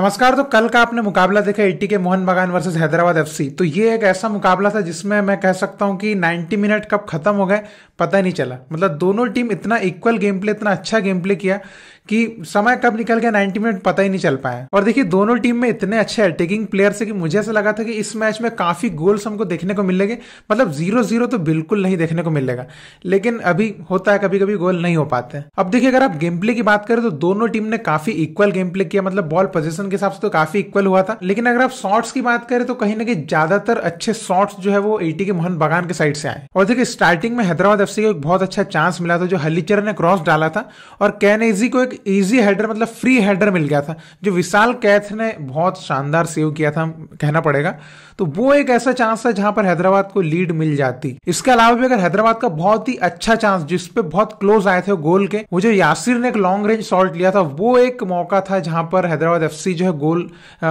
नमस्कार तो कल का आपने मुकाबला देखा एटी e के मोहन बगान वर्सेस हैदराबाद एफसी तो ये एक ऐसा मुकाबला था जिसमें मैं कह सकता हूँ कि 90 मिनट कब खत्म हो गए पता नहीं चला मतलब दोनों टीम इतना इक्वल गेम प्ले इतना अच्छा गेम प्ले किया कि समय कब निकल गया 90 मिनट पता ही नहीं चल पाया और देखिए दोनों टीम में इतने अच्छे अटैकिंग प्लेयर है कि मुझे ऐसा लगा था कि इस मैच में काफी गोल्स हमको देखने को मिलेंगे मतलब जीरो जीरो तो बिल्कुल नहीं देखने को मिलेगा लेकिन अभी होता है कभी कभी गोल नहीं हो पाते अब देखिए अगर आप गेम प्ले की बात करें तो दोनों टीम ने काफी इक्वल गेम प्ले किया मतलब बॉल पोजिशन के हिसाब से तो काफी इक्वल हुआ था लेकिन अगर आप शॉर्ट्स की बात करें तो कहीं ना कहीं ज्यादातर अच्छे शॉट्स जो है वो एटी के मोहन बगान के साइड से आए और देखिए स्टार्टिंग में हैदराबाद एफ को एक बहुत अच्छा चांस मिला था जो हलीचर ने क्रॉस डाला था और कैनेजी को एक इजी हेडर मतलब फ्री हेडर मिल गया था जो विशाल कैथ ने बहुत शानदार सेव किया था कहना पड़ेगा तो वो एक ऐसा चांस था जहां पर हैदराबाद को लीड मिल जाती इसके अलावा भी अगर हैदराबाद का बहुत ही अच्छा चांस जिसपे बहुत क्लोज आए थे गोल के वो जो यासिर ने एक लॉन्ग रेंज शॉट लिया था वो एक मौका था जहां पर हैदराबाद एफ जो है गोल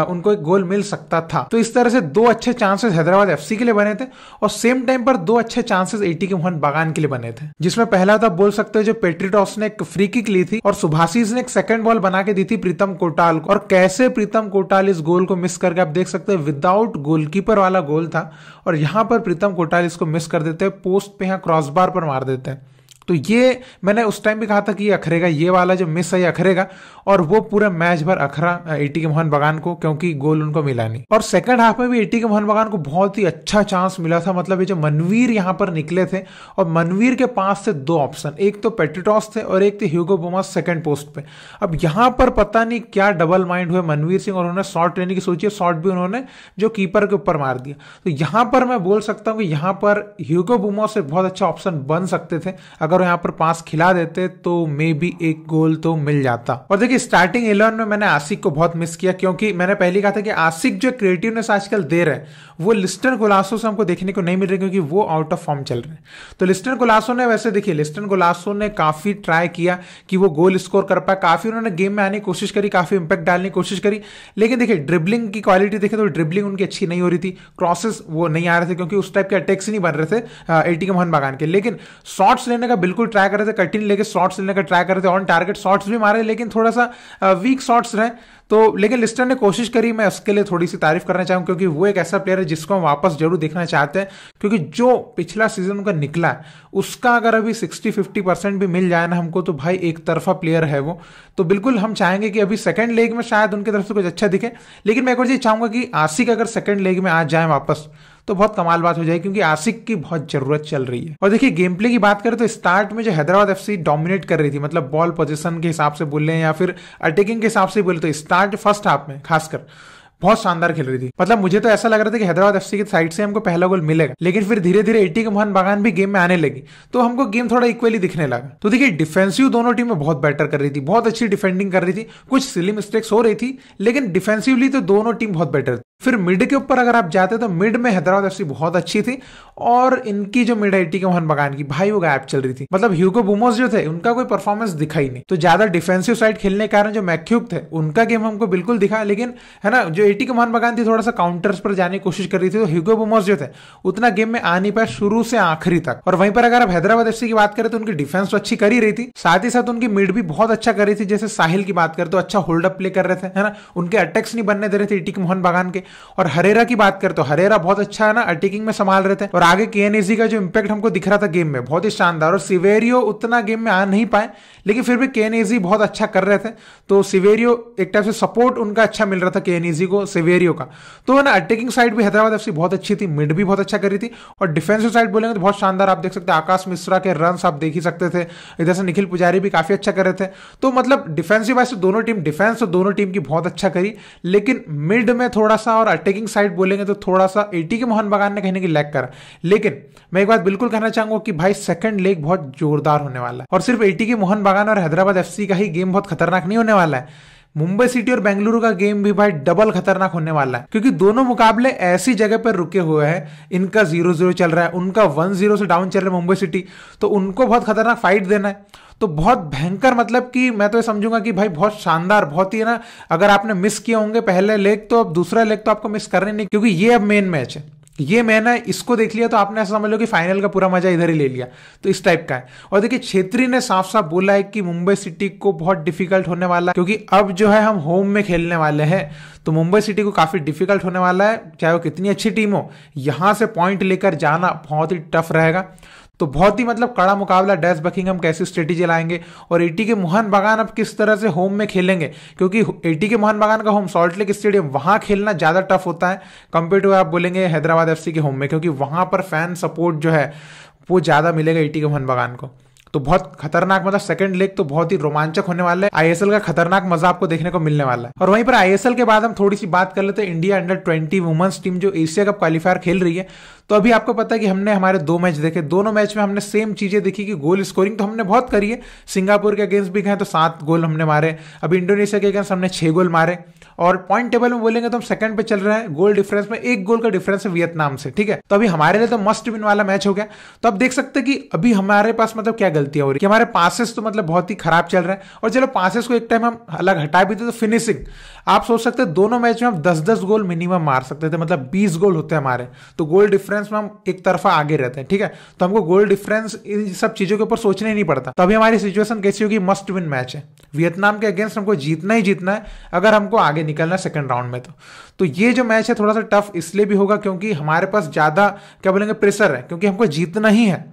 उनको एक गोल मिल सकता था तो इस तरह से दो अच्छे चांसेस हैदराबाद एफ के लिए बने थे और सेम टाइम पर दो अच्छे चांसेस एटी के मोहन बागान के लिए बने थे जिसमें पहला था बोल सकते हो जो पेट्रीटॉस ने एक फ्री किक ली थी और सुभाष आशीष ने एक सेकंड बॉल बना के दी थी प्रीतम कोटाल को और कैसे प्रीतम कोटाल इस गोल को मिस करके आप देख सकते हैं विदाउट गोलकीपर वाला गोल था और यहां पर प्रीतम कोटाल इसको मिस कर देते हैं पोस्ट पे यहां क्रॉसबार पर मार देते हैं तो ये मैंने उस टाइम भी कहा था कि ये अखरेगा ये वाला जो मिस है ये अखरेगा और वो पूरा मैच भर अखरा एटी के मोहन बगान को क्योंकि गोल उनको मिला नहीं और सेकंड हाफ में भी एटी के मोहन बगान को बहुत ही अच्छा चांस मिला था मतलब ये जो मनवीर यहाँ पर निकले थे और मनवीर के पास थे दो ऑप्शन एक तो पेटिटॉस थे और एक थे ह्यूगो बोमा सेकेंड पोस्ट पे अब यहाँ पर पता नहीं क्या डबल माइंड हुए मनवीर सिंह और उन्होंने शॉट लेने की सोची शॉट भी उन्होंने जो कीपर के ऊपर मार दिया तो यहाँ पर मैं बोल सकता हूँ कि यहाँ पर ह्यूगो बोमा से बहुत अच्छा ऑप्शन बन सकते थे अगर अगर यहाँ पर पास खिला देते तो मे भी एक गोल तो मिल जाता और देखिए स्टार्टिंग इलेवन में मैंने आसिक को बहुत मिस किया क्योंकि मैंने पहले कहा था कि आसिक जो क्रिएटिवनेस आजकल दे रहे हैं वो लिस्टर गुलासो से हमको देखने को नहीं मिल रही क्योंकि वो आउट ऑफ फॉर्म चल रहे हैं तो लिस्टर गुलासो ने वैसे देखिए लिस्टर गुलासो ने काफी ट्राई किया कि वो गोल स्कोर कर पाए काफी उन्होंने गेम में आने की कोशिश करी काफी इंपैक्ट डालने की कोशिश करी लेकिन देखिए ड्रिबलिंग की क्वालिटी देखे तो ड्रिबलिंग उनकी अच्छी नहीं हो रही थी क्रॉसेस वो नहीं आ रहे थे क्योंकि उस टाइप के अटैक्स नहीं बन रहे थे एटी के मोहन बागान के लेकिन शॉट्स लेने का बिल्कुल ट्राई कर रहे थे कटिन लेके शॉट्स लेने का ट्राई कर रहे थे ऑन टारगेट शॉट्स भी मारे लेकिन थोड़ा सा वीक शॉट्स रहे तो लेकिन लिस्टर ने कोशिश करी मैं उसके लिए थोड़ी सी तारीफ करना चाहूँ क्योंकि वो एक ऐसा प्लेयर है जिसको हम वापस जरूर देखना चाहते हैं क्योंकि जो पिछला सीजन उनका निकला है उसका अगर अभी 60-50 परसेंट भी मिल जाए ना हमको तो भाई एक तरफा प्लेयर है वो तो बिल्कुल हम चाहेंगे कि अभी सेकेंड लेग में शायद उनकी तरफ से कुछ अच्छा दिखे लेकिन मैं एक और चीज़ चाहूँगा कि आसिक अगर सेकेंड लेग में आ जाए वापस तो बहुत कमाल बात हो जाएगी क्योंकि आसिक की बहुत जरूरत चल रही है और देखिए गेम प्ले की बात करें तो स्टार्ट में जो हैदराबाद एफ डोमिनेट कर रही थी मतलब बॉल पोजिशन के हिसाब से बोल रहे हैं या फिर अटैकिंग के हिसाब से बोले तो स्टार्ट फर्स्ट हाफ में खासकर बहुत शानदार खेल रही थी मतलब मुझे तो ऐसा लग रहा था कि हैदराबाद एफ की साइड से हमको पहला गोल मिलेगा लेकिन फिर धीरे धीरे एटी के मोहन बागान भी गेम में आने लगी तो हमको गेम थोड़ा इक्वली दिखने लगा तो देखिए डिफेंसिव दोनों टीमें बहुत बेटर कर रही थी बहुत अच्छी डिफेंडिंग कर रही थी कुछ सिली मिस्टेक्स हो रही थी लेकिन डिफेंसिवली तो दोनों टीम बहुत बेटर थी फिर मिड के ऊपर अगर आप जाते तो मिड में हैदराबाद एफसी बहुत अच्छी थी और इनकी जो मिड आई के मोहन बगान की भाई वो गायब चल रही थी मतलब ह्यूगो बुमोस जो थे उनका कोई परफॉर्मेंस दिखाई नहीं तो ज्यादा डिफेंसिव साइड खेलने के कारण जो मैक्यूब थे उनका गेम हमको बिल्कुल दिखा लेकिन है ना जो एटी के मोहन बगान थी थोड़ा सा काउंटर्स पर जाने की कोशिश कर रही थी तो ह्यूगो बुमोस जो थे उतना गेम में आ नहीं पाया शुरू से आखिरी तक और वहीं पर अगर आप हैदराबाद एफसी की बात करें तो उनकी डिफेंस तो अच्छी कर ही रही थी साथ ही साथ उनकी मिड भी बहुत अच्छा कर रही थी जैसे साहिल की बात करें तो अच्छा होल्डअप प्ले कर रहे थे है ना उनके अटैक्स नहीं बनने दे रहे थे एटी के मोहन बगान के और हरेरा की बात करें तो हरेरा बहुत अच्छा है ना अटैकिंग में संभाल रहे थे और आगे के का जो इम्पैक्ट हमको दिख रहा था गेम में बहुत ही शानदार और सिवेरियो उतना गेम में आ नहीं पाए लेकिन फिर भी के बहुत अच्छा कर रहे थे तो सिवेरियो एक टाइप से सपोर्ट उनका अच्छा मिल रहा था के को को सेवेरियो का तो है ना अटैकिंग साइड भी हैदराबाद एफ बहुत अच्छी थी मिड भी बहुत अच्छा कर रही थी और डिफेंसिव साइड बोलेंगे तो बहुत शानदार आप देख सकते हैं आकाश मिश्रा के रन आप देख ही सकते थे इधर से निखिल पुजारी भी काफी अच्छा कर रहे थे तो मतलब डिफेंसिव वाइज तो दोनों टीम डिफेंस और दोनों टीम की बहुत अच्छा करी लेकिन मिड में थोड़ा सा और अटैकिंग साइड बोलेंगे तो थोड़ा सा एटी के मोहन बगान ने कहने की लैक करा लेकिन मैं एक बात बिल्कुल कहना चाहूंगा कि भाई सेकंड लेग बहुत जोरदार होने वाला है और सिर्फ एटी के मोहन बगान और हैदराबाद एफ का ही गेम बहुत खतरनाक नहीं होने वाला है मुंबई सिटी और बेंगलुरु का गेम भी भाई डबल खतरनाक होने वाला है क्योंकि दोनों मुकाबले ऐसी जगह पर रुके हुए हैं इनका जीरो जीरो चल रहा है उनका वन जीरो से डाउन चल रहा है मुंबई सिटी तो उनको बहुत खतरनाक फाइट देना है तो बहुत भयंकर मतलब कि मैं तो ये समझूंगा कि भाई बहुत शानदार बहुत ही ना अगर आपने मिस किए होंगे पहले लेग तो अब दूसरा लेग तो आपको मिस करने नहीं क्योंकि ये अब मेन मैच है ये मैंने इसको देख लिया तो आपने ऐसा समझ लो कि फाइनल का पूरा मजा इधर ही ले लिया तो इस टाइप का है और देखिए छेत्री ने साफ साफ बोला है कि मुंबई सिटी को बहुत डिफिकल्ट होने वाला है क्योंकि अब जो है हम होम में खेलने वाले हैं तो मुंबई सिटी को काफी डिफिकल्ट होने वाला है चाहे वो कितनी अच्छी टीम हो यहां से पॉइंट लेकर जाना बहुत ही टफ रहेगा तो बहुत ही मतलब कड़ा मुकाबला डेस बकिंगम कैसी स्ट्रेटेजी लाएंगे और एटी के मोहन बागान अब किस तरह से होम में खेलेंगे क्योंकि एटी के मोहन बागान का होम सॉल्ट लेक स्टेडियम वहां खेलना ज़्यादा टफ होता है कंपेयर टू आप बोलेंगे हैदराबाद एफ के होम में क्योंकि वहां पर फैन सपोर्ट जो है वो ज़्यादा मिलेगा एटी के मोहन बागान को तो बहुत खतरनाक मतलब सेकंड लेग तो बहुत ही रोमांचक होने वाला है आईएसएल का खतरनाक मजा आपको देखने को मिलने वाला है और वहीं पर आईएसएल के बाद हम थोड़ी सी बात कर लेते हैं India under twenty women's team जो एशिया कप क्वालिफायर खेल रही है तो अभी आपको पता है कि हमने हमारे दो मैच देखे दोनों मैच में हमने सेम चीजें देखी कि गोल स्कोरिंग तो हमने बहुत करी है सिंगापुर के अगेंस्ट भी गए तो सात गोल हमने मारे अभी इंडोनेशिया के अगेंस्ट हमने छह गोल मारे और पॉइंट टेबल में बोलेंगे तो हम सेकंड पे चल रहे हैं गोल डिफरेंस में एक गोल का डिफरेंस है वियतनाम से ठीक है तो अभी हमारे लिए तो मस्ट विन वाला मैच हो गया तो आप देख सकते हैं कि अभी हमारे पास मतलब क्या गलतियां हो रही कि हमारे पासिस तो मतलब बहुत ही खराब चल रहे हैं और चलो पासिस को एक टाइम हम अलग हटा भी थे तो फिनिशिंग आप सोच सकते हैं दोनों मैच में हम 10-10 गोल मिनिमम मार सकते थे मतलब 20 गोल होते हैं हमारे तो गोल डिफरेंस में हम एक तरफा आगे रहते हैं ठीक है तो हमको गोल डिफरेंस इन सब चीजों के ऊपर सोचना ही नहीं पड़ता तो अभी हमारी सिचुएशन कैसी होगी मस्ट विन मैच है वियतनाम के अगेंस्ट हमको जीतना ही जीतना है अगर हमको आगे निकलना है सेकेंड राउंड में तो तो ये जो मैच है थोड़ा सा टफ इसलिए भी होगा क्योंकि हमारे पास ज़्यादा क्या बोलेंगे प्रेशर है क्योंकि हमको जीतना ही है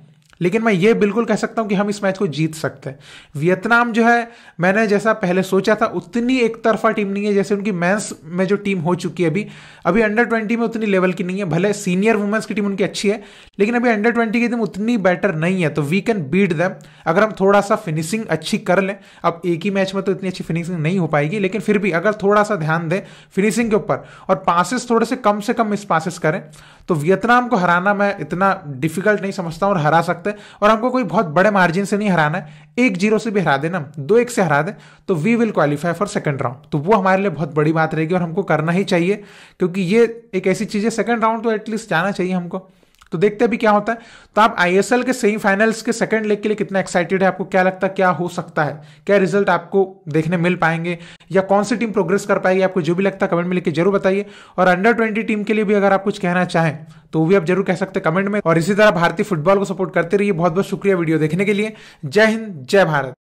लेकिन मैं ये बिल्कुल कह सकता हूं कि हम इस मैच को जीत सकते हैं वियतनाम जो है मैंने जैसा पहले सोचा था उतनी एक तरफा टीम नहीं है जैसे उनकी मैंस में जो टीम हो चुकी है अभी अभी अंडर ट्वेंटी में उतनी लेवल की नहीं है भले सीनियर वुमेंस की टीम उनकी अच्छी है लेकिन अभी अंडर ट्वेंटी की टीम उतनी बेटर नहीं है तो वी कैन बीट दैम अगर हम थोड़ा सा फिनिशिंग अच्छी कर लें अब एक ही मैच में तो इतनी अच्छी फिनिशिंग नहीं हो पाएगी लेकिन फिर भी अगर थोड़ा सा ध्यान दें फिनिशिंग के ऊपर और पासिस थोड़े से कम से कम मिस पासिस करें तो वियतनाम को हराना मैं इतना डिफिकल्ट नहीं समझता हूँ और हरा सकता सकते हैं और हमको कोई बहुत बड़े मार्जिन से नहीं हराना है एक जीरो से भी हरा देना दो एक से हरा दें तो we will qualify for second round तो वो हमारे लिए बहुत बड़ी बात रहेगी और हमको करना ही चाहिए क्योंकि ये एक ऐसी चीज़ है सेकंड राउंड तो एटलीस्ट जाना चाहिए हमको तो देखते अभी क्या होता है तो आप एल के सेमीफाइनल्स के सेकंड लेग के लिए कितना एक्साइटेड है आपको क्या लगता है क्या हो सकता है क्या रिजल्ट आपको देखने मिल पाएंगे या कौन सी टीम प्रोग्रेस कर पाएगी आपको जो भी लगता है कमेंट में लिख के जरूर बताइए और अंडर ट्वेंटी टीम के लिए भी अगर आप कुछ कहना चाहें तो वो भी आप जरूर कह सकते हैं कमेंट में और इसी तरह भारतीय फुटबॉल को सपोर्ट करते रहिए बहुत बहुत शुक्रिया वीडियो देखने के लिए जय हिंद जय भारत